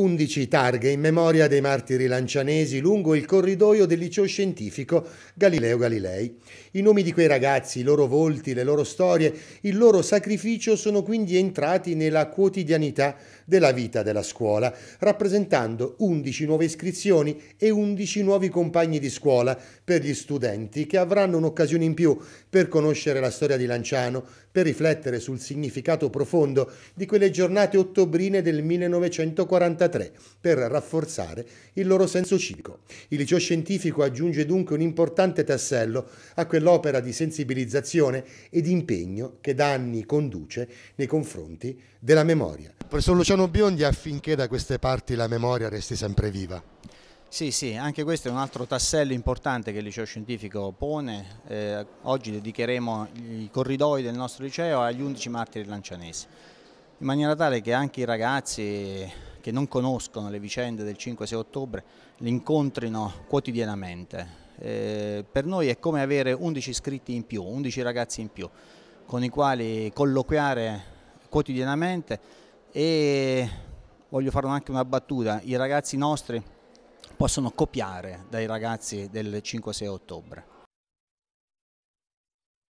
11 targhe in memoria dei martiri lancianesi lungo il corridoio del liceo scientifico Galileo Galilei. I nomi di quei ragazzi, i loro volti, le loro storie, il loro sacrificio sono quindi entrati nella quotidianità della vita della scuola, rappresentando 11 nuove iscrizioni e 11 nuovi compagni di scuola per gli studenti che avranno un'occasione in più per conoscere la storia di Lanciano, per riflettere sul significato profondo di quelle giornate ottobrine del 1943 per rafforzare il loro senso civico. Il liceo scientifico aggiunge dunque un importante tassello a quell'opera di sensibilizzazione ed impegno che da anni conduce nei confronti della memoria. Professor Luciano Biondi affinché da queste parti la memoria resti sempre viva. Sì, sì, anche questo è un altro tassello importante che il liceo scientifico pone. Eh, oggi dedicheremo i corridoi del nostro liceo agli 11 martiri lancianesi, in maniera tale che anche i ragazzi che non conoscono le vicende del 5-6 ottobre li incontrino quotidianamente. Eh, per noi è come avere 11 iscritti in più, 11 ragazzi in più, con i quali colloquiare quotidianamente e voglio fare anche una battuta, i ragazzi nostri possono copiare dai ragazzi del 5-6 ottobre.